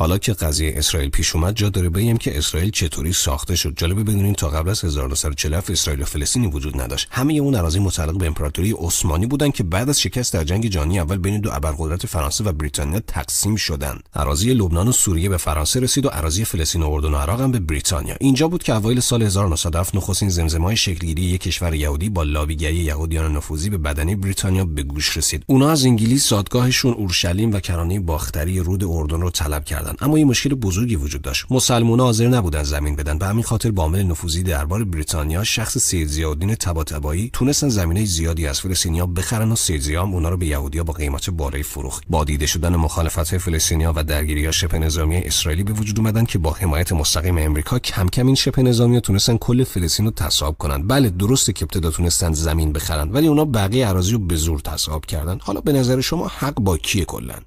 حالا که قضیه اسرائیل پیش اومد جا داره بگیم که اسرائیل چطوری ساخته شد جالب بدونین تا قبل از 1947 اسرائیل و فلسطین وجود نداشت همه اون اراضی متعلق به امپراتوری عثمانی بودن که بعد از شکست در جنگ جهانی اول بین دو ابرقدرت فرانسه و بریتانیا تقسیم شدند اراضی لبنان و سوریه به فرانسه رسید و اراضی فلسطین و اردن و عراق هم به بریتانیا اینجا بود که اوایل سال 1907 نخستین زمزمه‌های شکلگیری یک کشور یهودی با لابیگری یهودیان نفوذی به بدنه بریتانیا به گوش رسید اونا از انگلیس زادگاهشون اورشلیم و کرانه باختری رود اردن رو طلب کردند اما این مشکل بزرگی وجود داشت مسلمان‌ها حاضر نبودن زمین بدن به همین خاطر بامل عامل نفوذی دربار بریتانیا شخص سید زیادین تباتبایی تونستن زمینه زیادی از فلسطینیا بخرن و سید زیام اونا رو به یهودیا با قیمت بالای فروخت با دیده شدن مخالفت فلسطینیا و درگیری‌ها شبه نظامی اسرائیلی به وجود اومدن که با حمایت مستقیم امریکا کم کم این شبه نظامی تونستن کل فلسطین رو تصاحب کنن بله درسته که ابتدا تونستن زمین بخرن ولی اونا بقیه اراضی رو به زور تصاحب کردن حالا به نظر شما حق با کیه کلا